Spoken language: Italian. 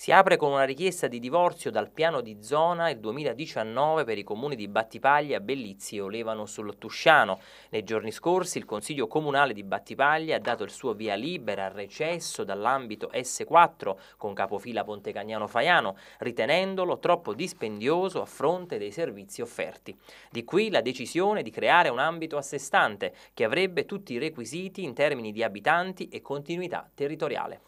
Si apre con una richiesta di divorzio dal piano di zona il 2019 per i comuni di Battipaglia, Bellizzi e Olevano sul Tusciano. Nei giorni scorsi il Consiglio Comunale di Battipaglia ha dato il suo via libera al recesso dall'ambito S4 con capofila Pontecagnano Faiano, ritenendolo troppo dispendioso a fronte dei servizi offerti. Di qui la decisione di creare un ambito a sé stante che avrebbe tutti i requisiti in termini di abitanti e continuità territoriale.